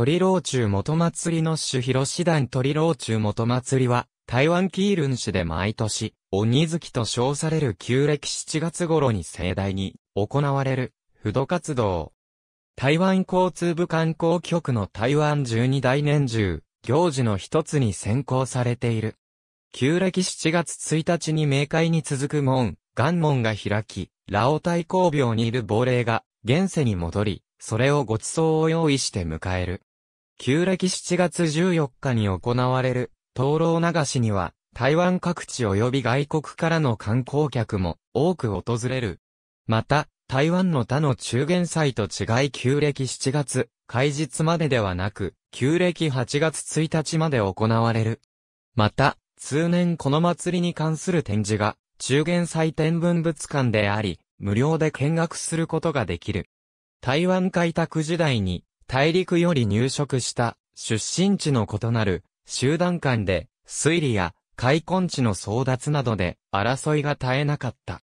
鳥老中元祭りの主広師団鳥老中元祭りは、台湾キールン市で毎年、鬼月と称される旧暦7月頃に盛大に行われる、不動活動。台湾交通部観光局の台湾12大年中、行事の一つに選考されている。旧暦7月1日に明快に続く門、元門が開き、ラオ太公廟にいる亡霊が、現世に戻り、それをご馳走を用意して迎える。旧暦7月14日に行われる、灯籠流しには、台湾各地及び外国からの観光客も多く訪れる。また、台湾の他の中元祭と違い旧暦7月、開日までではなく、旧暦8月1日まで行われる。また、通年この祭りに関する展示が、中元祭天文物館であり、無料で見学することができる。台湾開拓時代に、大陸より入植した出身地の異なる集団間で推理や開墾地の争奪などで争いが絶えなかった。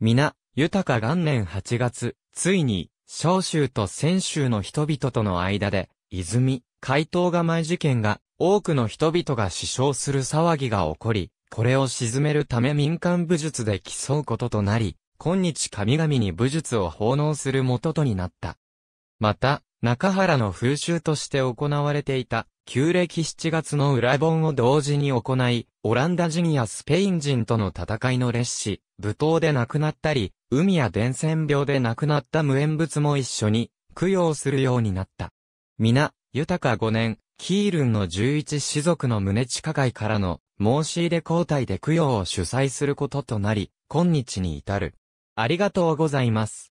皆、豊か元年8月、ついに、小州と泉州の人々との間で、泉、海東構え事件が、多くの人々が死傷する騒ぎが起こり、これを鎮めるため民間武術で競うこととなり、今日神々に武術を奉納する元とになった。また、中原の風習として行われていた、旧暦7月の裏盆を同時に行い、オランダ人やスペイン人との戦いの列士、武闘で亡くなったり、海や伝染病で亡くなった無縁物も一緒に、供養するようになった。皆、豊か5年、キールンの11士族の胸地下界からの申し入れ交代で供養を主催することとなり、今日に至る。ありがとうございます。